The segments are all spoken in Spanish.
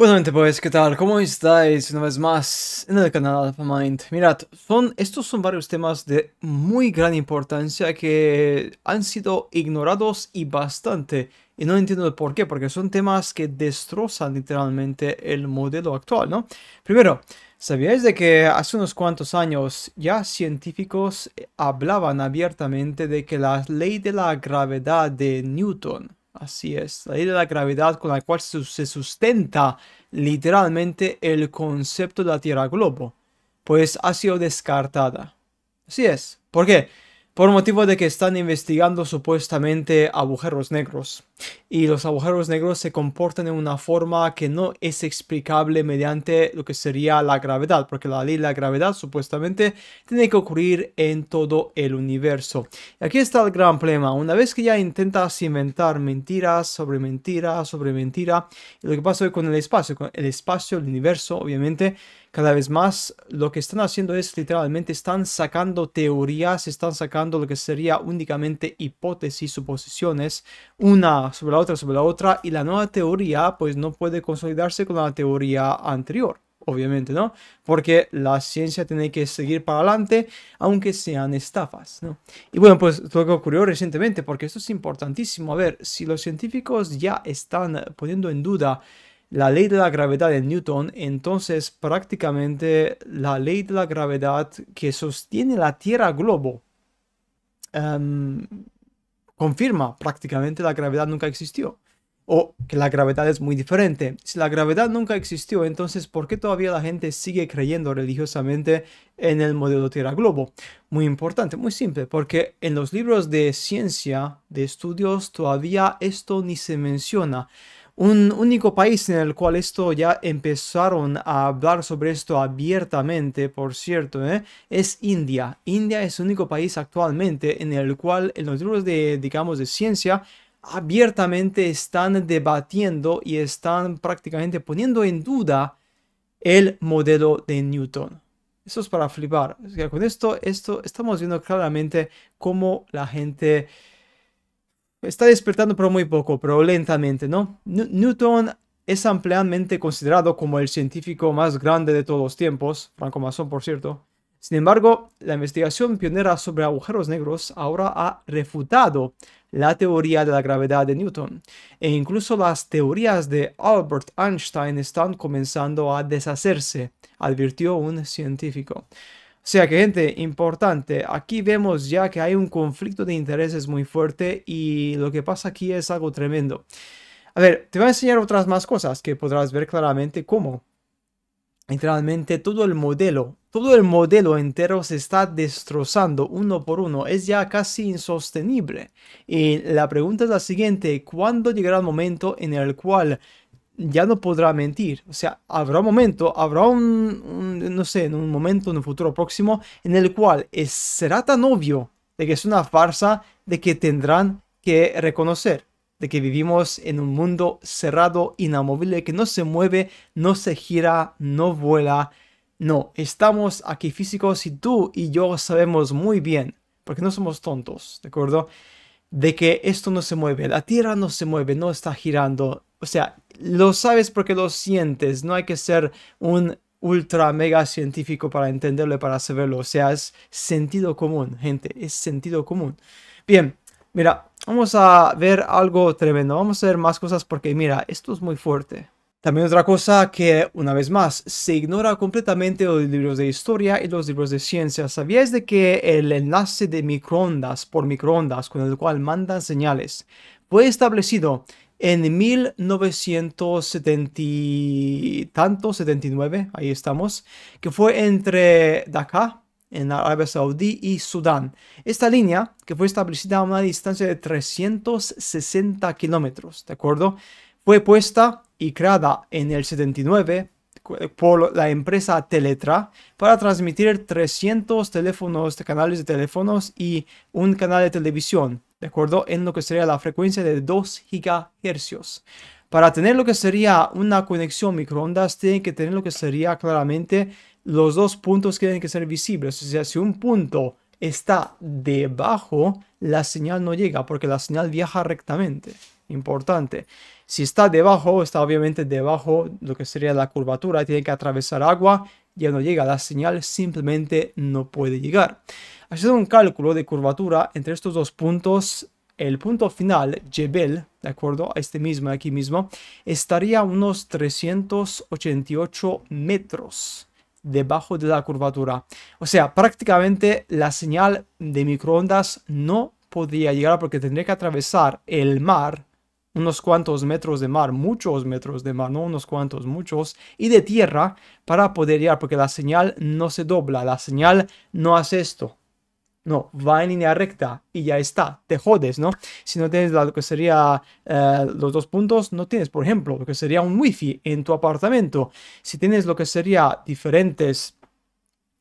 Buenamente pues, ¿qué tal? ¿Cómo estáis? Una vez más en el canal AlphaMind. Mirad, son, estos son varios temas de muy gran importancia que han sido ignorados y bastante. Y no entiendo el por qué, porque son temas que destrozan literalmente el modelo actual, ¿no? Primero, ¿sabíais de que hace unos cuantos años ya científicos hablaban abiertamente de que la ley de la gravedad de Newton Así es, la idea de la gravedad con la cual se sustenta literalmente el concepto de la Tierra Globo, pues ha sido descartada. Así es, ¿por qué? por motivo de que están investigando supuestamente agujeros negros. Y los agujeros negros se comportan de una forma que no es explicable mediante lo que sería la gravedad, porque la ley de la gravedad supuestamente tiene que ocurrir en todo el universo. Y aquí está el gran problema. Una vez que ya intentas inventar mentiras sobre mentiras sobre mentiras, lo que pasa hoy con el espacio, con el espacio, el universo, obviamente, cada vez más lo que están haciendo es literalmente están sacando teorías, están sacando lo que sería únicamente hipótesis, suposiciones, una sobre la otra, sobre la otra, y la nueva teoría pues no puede consolidarse con la teoría anterior. Obviamente, ¿no? Porque la ciencia tiene que seguir para adelante, aunque sean estafas, ¿no? Y bueno, pues lo que ocurrió recientemente, porque esto es importantísimo. A ver, si los científicos ya están poniendo en duda la ley de la gravedad de Newton, entonces prácticamente la ley de la gravedad que sostiene la Tierra globo em, confirma prácticamente la gravedad nunca existió. O que la gravedad es muy diferente. Si la gravedad nunca existió, entonces ¿por qué todavía la gente sigue creyendo religiosamente en el modelo Tierra Globo? Muy importante, muy simple, porque en los libros de ciencia, de estudios, todavía esto ni se menciona un único país en el cual esto ya empezaron a hablar sobre esto abiertamente, por cierto, ¿eh? es India. India es el único país actualmente en el cual en los libros de, digamos, de ciencia abiertamente están debatiendo y están prácticamente poniendo en duda el modelo de Newton. Eso es para flipar. con esto, esto estamos viendo claramente cómo la gente está despertando pero muy poco, pero lentamente, ¿no? Newton es ampliamente considerado como el científico más grande de todos los tiempos, franco por cierto. Sin embargo, la investigación pionera sobre agujeros negros ahora ha refutado la teoría de la gravedad de Newton, e incluso las teorías de Albert Einstein están comenzando a deshacerse, advirtió un científico. O sea que gente, importante, aquí vemos ya que hay un conflicto de intereses muy fuerte y lo que pasa aquí es algo tremendo. A ver, te voy a enseñar otras más cosas que podrás ver claramente cómo. Literalmente todo el modelo, todo el modelo entero se está destrozando uno por uno. Es ya casi insostenible. Y la pregunta es la siguiente, ¿cuándo llegará el momento en el cual ya no podrá mentir. O sea, habrá un momento, habrá un, no sé, en un momento, en un futuro próximo, en el cual será tan obvio de que es una farsa, de que tendrán que reconocer de que vivimos en un mundo cerrado, inamovible, que no se mueve, no se gira, no vuela. No, estamos aquí físicos y tú y yo sabemos muy bien, porque no somos tontos, ¿de acuerdo? de que esto no se mueve, la tierra no se mueve, no está girando. O sea, lo sabes porque lo sientes, no hay que ser un ultra mega científico para entenderlo para saberlo. O sea, es sentido común, gente, es sentido común. Bien, mira, vamos a ver algo tremendo, vamos a ver más cosas porque mira, esto es muy fuerte. También otra cosa que, una vez más, se ignora completamente los libros de historia y los libros de ciencia. ¿Sabías de que el enlace de microondas por microondas con el cual mandan señales fue establecido en 1979, tanto, ahí estamos, que fue entre Dakar, en Arabia Saudí y Sudán. Esta línea, que fue establecida a una distancia de 360 kilómetros, ¿de acuerdo? Fue puesta y creada en el 79 por la empresa Teletra para transmitir 300 teléfonos, canales de teléfonos y un canal de televisión, ¿de acuerdo? En lo que sería la frecuencia de 2 GHz. Para tener lo que sería una conexión microondas, tienen que tener lo que sería claramente los dos puntos que tienen que ser visibles. O sea, si un punto está debajo, la señal no llega porque la señal viaja rectamente. Importante. Si está debajo, está obviamente debajo lo que sería la curvatura, tiene que atravesar agua, ya no llega, la señal simplemente no puede llegar. Haciendo un cálculo de curvatura entre estos dos puntos, el punto final, Jebel, ¿de acuerdo? Este mismo, aquí mismo, estaría unos 388 metros debajo de la curvatura. O sea, prácticamente la señal de microondas no podría llegar porque tendría que atravesar el mar unos cuantos metros de mar, muchos metros de mar, no unos cuantos, muchos, y de tierra para poder llegar, porque la señal no se dobla, la señal no hace esto. No, va en línea recta y ya está, te jodes, ¿no? Si no tienes lo que sería eh, los dos puntos, no tienes, por ejemplo, lo que sería un wifi en tu apartamento. Si tienes lo que sería diferentes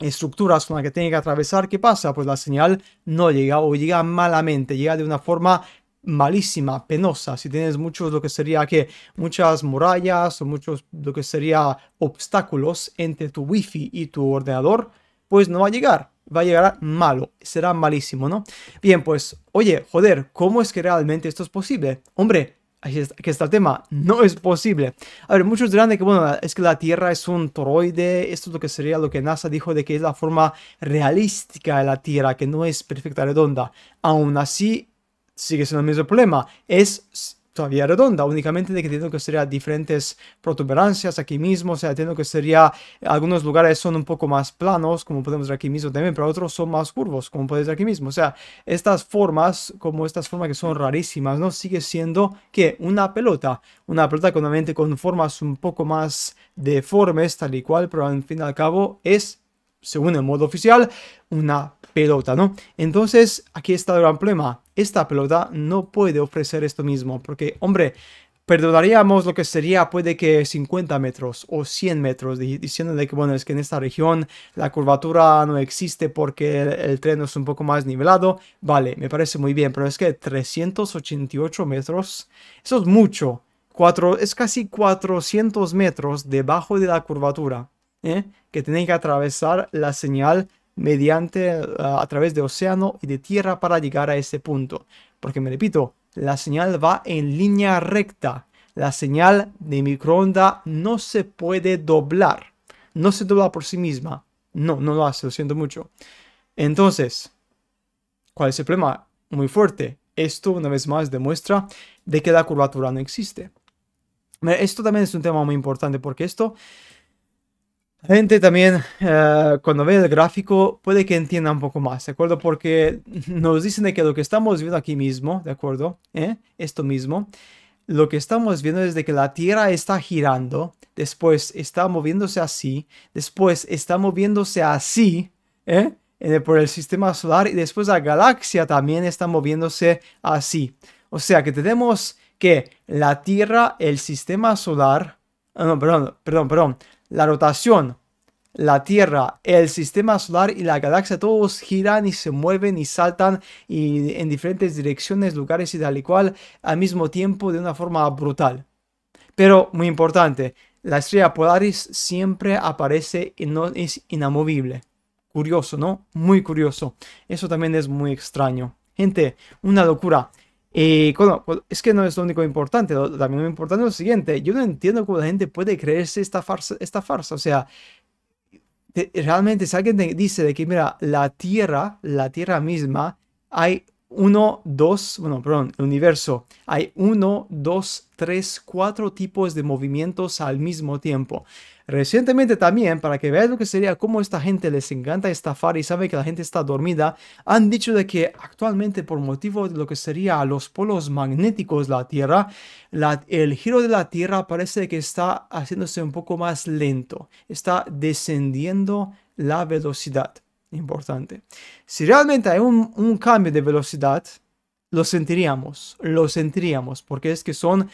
estructuras con las que tiene que atravesar, ¿qué pasa? Pues la señal no llega o llega malamente, llega de una forma malísima, penosa, si tienes muchos lo que sería que muchas murallas o muchos lo que sería obstáculos entre tu wifi y tu ordenador, pues no va a llegar, va a llegar malo, será malísimo, ¿no? Bien, pues, oye, joder, ¿cómo es que realmente esto es posible? Hombre, aquí está, el tema, no es posible. A ver, muchos dirán que, bueno, es que la Tierra es un toroide, esto es lo que sería lo que NASA dijo de que es la forma realística de la Tierra, que no es perfecta redonda. Aún así, sigue siendo el mismo problema. Es todavía redonda, únicamente de que tengo que ser diferentes protuberancias aquí mismo, o sea, tengo que sería, algunos lugares son un poco más planos, como podemos ver aquí mismo también, pero otros son más curvos, como podéis ver aquí mismo, o sea, estas formas, como estas formas que son rarísimas, ¿no? Sigue siendo, que Una pelota, una pelota con con formas un poco más deformes, tal y cual, pero al fin y al cabo es según el modo oficial, una pelota, ¿no? Entonces, aquí está el gran problema. Esta pelota no puede ofrecer esto mismo, porque, hombre, perdonaríamos lo que sería puede que 50 metros o 100 metros, diciéndole que bueno, es que en esta región la curvatura no existe porque el, tren es un poco más nivelado, vale, me parece muy bien, pero es que 388 metros, eso es mucho, Cuatro, es casi 400 metros debajo de la curvatura, ¿eh? que tenéis que atravesar la señal mediante eh, a través de océano y de tierra para llegar a ese punto. Porque me repito, la señal va en línea recta. La señal de microonda no se puede doblar. No se dobla por sí misma. No, no lo hace, lo siento mucho. Entonces, ¿cuál es el problema? Muy fuerte. Esto una vez más demuestra de que la curvatura no existe. Esto también es un tema muy importante porque esto la gente también, eh, cuando ve el gráfico, puede que entienda un poco más, ¿de acuerdo? Porque nos dicen de que lo que estamos viendo aquí mismo, ¿de acuerdo? ¿Eh? Esto mismo, lo que estamos viendo es que la Tierra está girando, después está moviéndose así, después está moviéndose así, ¿eh? ¿eh? por el sistema solar y después la galaxia también está moviéndose así. O sea que tenemos que la Tierra, el sistema solar, ah, no, perdón, perdón, perdón, la rotación, la Tierra, el sistema solar y la galaxia, todos giran y se mueven y saltan y en diferentes direcciones, lugares y tal y cual al mismo tiempo de una forma brutal. Pero muy importante, la estrella Polaris siempre aparece y no es inamovible. Curioso, ¿no? Muy curioso. Eso también es muy extraño. Gente, una locura. Y eh, bueno, pues, es que no es lo único importante, lo, también lo importante es lo siguiente, yo no entiendo cómo la gente puede creerse esta farsa, esta farsa. o sea, realmente si alguien dice de que, mira, la tierra, la tierra misma, hay uno, dos, bueno, perdón, el universo, hay uno, dos, tres, cuatro tipos de movimientos al mismo tiempo. Recientemente también, para que veas lo que sería, cómo esta gente les encanta estafar y sabe que la gente está dormida, han dicho de que actualmente por motivo de lo que sería los polos magnéticos de la Tierra, el giro de la Tierra parece que está haciéndose un poco más lento, está descendiendo la velocidad importante. Si realmente hay un, cambio de velocidad, lo sentiríamos, lo sentiríamos, porque es que son,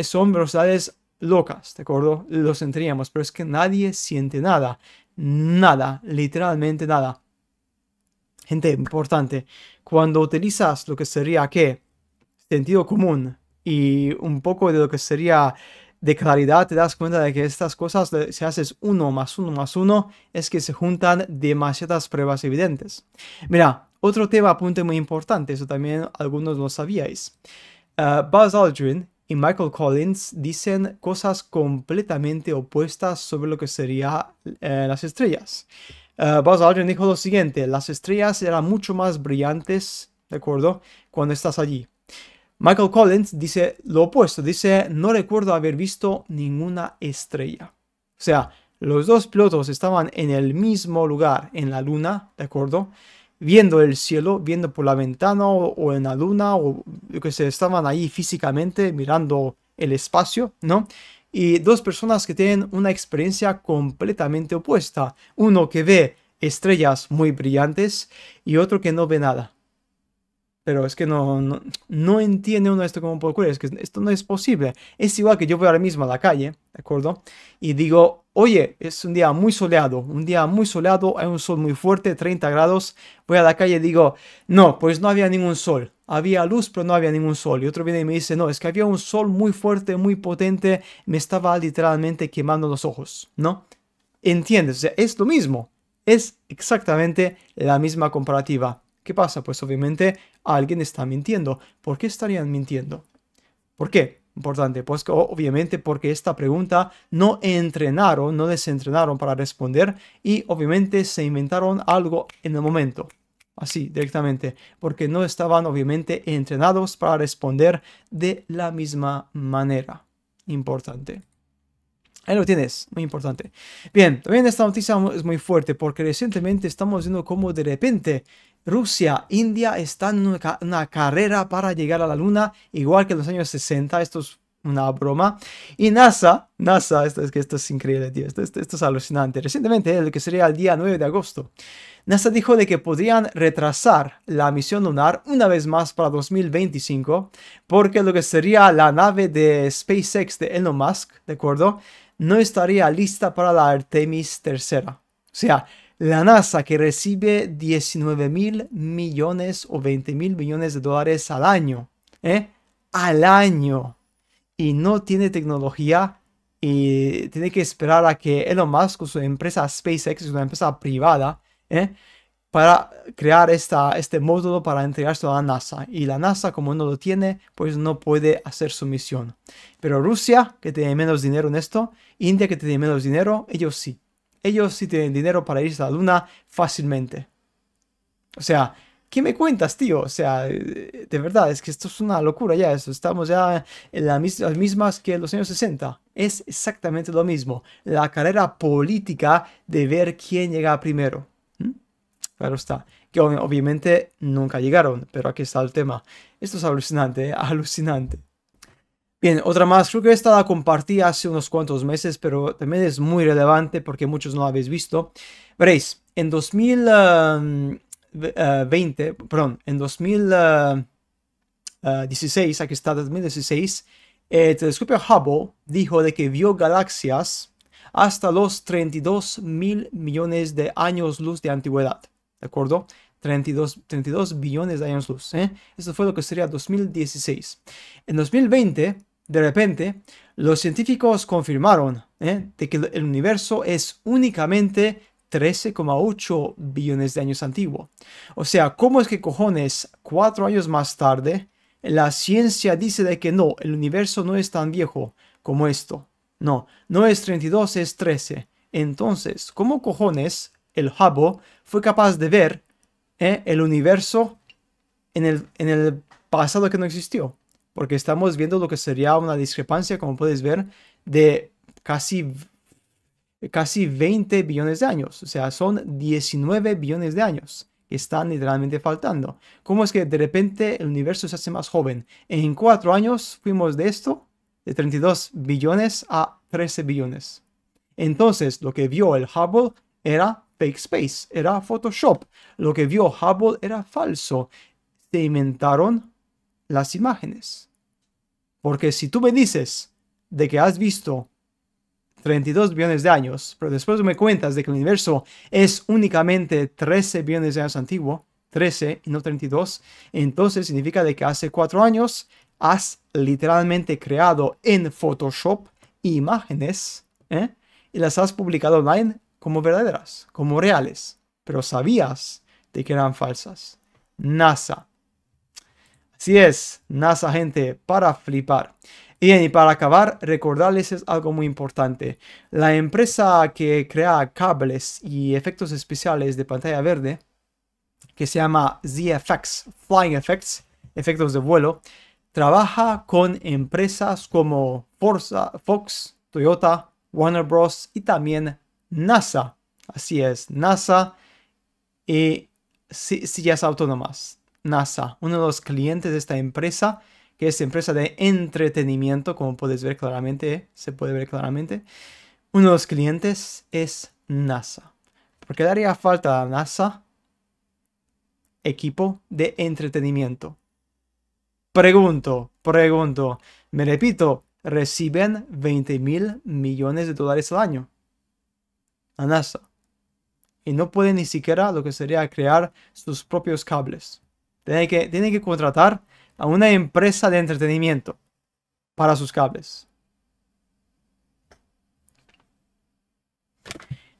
son velocidades locas, ¿de acuerdo? Lo sentiríamos, pero es que nadie siente nada, nada, literalmente nada. Gente, importante, cuando utilizas lo que sería que sentido común y un poco de lo que sería de claridad te das cuenta de que estas cosas, si haces uno más uno más uno, es que se juntan demasiadas pruebas evidentes. Mira, otro tema apunte muy importante, eso también algunos lo sabíais. Eh, Buzz Aldrin y Michael Collins dicen cosas completamente opuestas sobre lo que serían eh, las estrellas. Eh, Buzz Aldrin dijo lo siguiente, las estrellas eran mucho más brillantes, ¿de acuerdo? Cuando estás allí. Michael Collins dice lo opuesto, dice no recuerdo haber visto ninguna estrella. O sea, los dos pilotos estaban en el mismo lugar, en la luna, ¿de acuerdo? Viendo el cielo, viendo por la ventana o, en la luna, o que se estaban ahí físicamente mirando el espacio, ¿no? Y dos personas que tienen una experiencia completamente opuesta. Uno que ve estrellas muy brillantes y otro que no ve nada. Pero es que no, no, entiende uno esto como poco. es que esto no es posible. Es igual que yo voy ahora mismo a la calle, ¿de acuerdo? Y digo, oye, es un día muy soleado, un día muy soleado, hay un sol muy fuerte, 30 grados. Voy a la calle y digo, no, pues no había ningún sol. Había luz, pero no había ningún sol. Y otro viene y me dice, no, es que había un sol muy fuerte, muy potente, me estaba literalmente quemando los ojos, ¿no? ¿Entiendes? O sea, es lo mismo. Es exactamente la misma comparativa ¿Qué pasa? Pues obviamente alguien está mintiendo. ¿Por qué estarían mintiendo? ¿Por qué? Importante, pues obviamente porque esta pregunta no entrenaron, no les entrenaron para responder y obviamente se inventaron algo en el momento, así directamente, porque no estaban obviamente entrenados para responder de la misma manera. Importante. Ahí lo tienes, muy importante. Bien, también esta noticia es muy fuerte porque recientemente estamos viendo cómo de repente Rusia, India están en una, carrera para llegar a la Luna, igual que en los años 60. Esto es una broma. Y NASA, NASA, esto es que esto es increíble, tío, esto, es alucinante. Recientemente, lo que sería el día 9 de agosto, NASA dijo de que podrían retrasar la misión lunar una vez más para 2025, porque lo que sería la nave de SpaceX de Elon Musk, ¿de acuerdo? No estaría lista para la Artemis III. O sea, la NASA, que recibe 19 mil millones o 20 mil millones de dólares al año, ¿eh? al año, y no tiene tecnología y tiene que esperar a que Elon Musk, su empresa SpaceX, es una empresa privada, ¿eh? para crear este módulo para entregarse a la NASA. Y la NASA, como no lo tiene, pues no puede hacer su misión. Pero Rusia, que tiene menos dinero en esto, India, que tiene menos dinero, ellos sí ellos sí tienen dinero para irse a la luna fácilmente. O sea, ¿qué me cuentas, tío? O sea, eh, de verdad, es que esto es una locura ya, estamos ya en las mismas que en los años 60. Es exactamente lo mismo, la carrera política de ver quién llega primero. ¿Mm? Claro está, que obviamente nunca llegaron, pero aquí está el tema. Esto es alucinante, alucinante. Bien, otra más, creo que esta la compartí hace unos cuantos meses, pero también es muy relevante porque muchos no la habéis visto. Veréis, en 2020, em, eh, perdón, en 2016, eh, eh, aquí está 2016, el telescopio Hubble dijo de que vio galaxias hasta los 32 mil millones de años luz de antigüedad, ¿de acuerdo? 32, 32 billones de años luz. ¿eh? Eso fue lo que sería 2016. En 2020, de repente, los científicos confirmaron ¿eh? de que el universo es únicamente 13,8 billones de años antiguo. O sea, ¿cómo es que cojones cuatro años más tarde la ciencia dice de que no, el universo no es tan viejo como esto? No, no es 32, es 13. Entonces, ¿cómo cojones el Hubble fue capaz de ver ¿eh? el universo en el, en el pasado que no existió? porque estamos viendo lo que sería una discrepancia, como puedes ver, de casi, casi 20 billones de años. O sea, son 19 billones de años que están literalmente faltando. ¿Cómo es que de repente el universo se hace más joven? En cuatro años fuimos de esto, de 32 billones a 13 billones. Entonces, lo que vio el Hubble era fake space, era Photoshop. Lo que vio Hubble era falso. Se inventaron las imágenes. Porque si tú me dices de que has visto 32 billones de años, pero después me cuentas de que el universo es únicamente 13 billones de años antiguo, 13 y no 32, entonces significa de que hace cuatro años has literalmente creado en Photoshop imágenes ¿eh? y las has publicado online como verdaderas, como reales, pero sabías de que eran falsas. NASA si es, NASA gente, para flipar. Bien, y para acabar, recordarles algo muy importante. La empresa que crea cables y efectos especiales de pantalla verde, que se llama ZFX, Flying Effects, efectos de vuelo, trabaja con empresas como Forza, Fox, Toyota, Warner Bros. y también NASA. Así es, NASA y sillas autónomas. NASA, uno de los clientes de esta empresa, que es empresa de entretenimiento, como puedes ver claramente, se puede ver claramente. Uno de los clientes es NASA. ¿Por qué daría falta a NASA equipo de entretenimiento. Pregunto, pregunto, me repito, reciben 20 mil millones de dólares al año a NASA. Y no pueden ni siquiera lo que sería crear sus propios cables. Tiene que, que contratar a una empresa de entretenimiento para sus cables.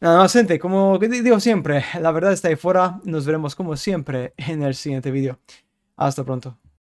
Nada más, gente, como digo siempre, la verdad está ahí fuera. Nos veremos como siempre en el siguiente video. Hasta pronto.